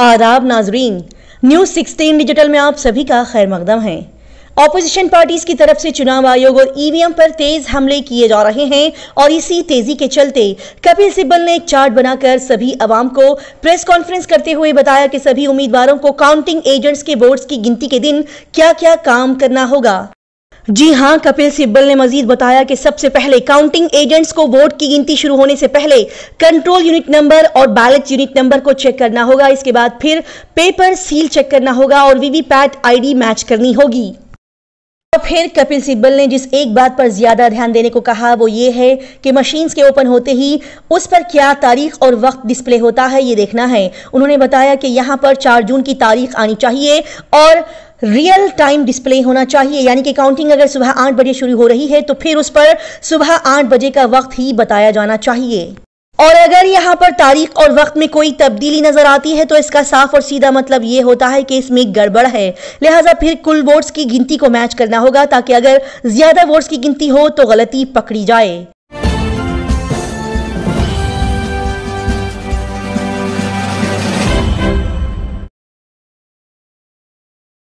आदाब नाजरीन news sixteen digital में आप सभी का खैर मकदम है ऑपोजिशन पार्टीज की तरफ से चुनाव आयोग और ईवीएम e पर तेज हमले किए जा रहे हैं और इसी तेजी के चलते कपिल सिब्बल ने एक चार्ट बनाकर सभी आवाम को प्रेस कॉन्फ्रेंस करते हुए बताया कि सभी उम्मीदवारों को काउंटिंग एजेंट्स के वोट्स की गिनती के दिन क्या क्या काम करना होगा जी हां कपिल सिब्बल ने मजीद बताया कि सबसे पहले काउंटिंग एजेंट्स को वोट की गिनती शुरू होने से पहले कंट्रोल यूनिट नंबर और बैलेट यूनिट नंबर को चेक करना होगा इसके बाद फिर पेपर सील चेक करना होगा और वीवीपैट आईडी मैच करनी होगी और तो फिर कपिल सिब्बल ने जिस एक बात पर ज्यादा ध्यान देने को कहा वो ये है कि मशीन्स के ओपन होते ही उस पर क्या तारीख और वक्त डिस्प्ले होता है ये देखना है उन्होंने बताया कि यहाँ पर चार जून की तारीख आनी चाहिए और रियल टाइम डिस्प्ले होना चाहिए यानी कि काउंटिंग अगर सुबह आठ बजे शुरू हो रही है तो फिर उस पर सुबह आठ बजे का वक्त ही बताया जाना चाहिए और अगर यहाँ पर तारीख और वक्त में कोई तब्दीली नजर आती है तो इसका साफ और सीधा मतलब ये होता है कि इसमें गड़बड़ है लिहाजा फिर कुल वोट्स की गिनती को मैच करना होगा ताकि अगर ज्यादा वोट्स की गिनती हो तो गलती पकड़ी जाए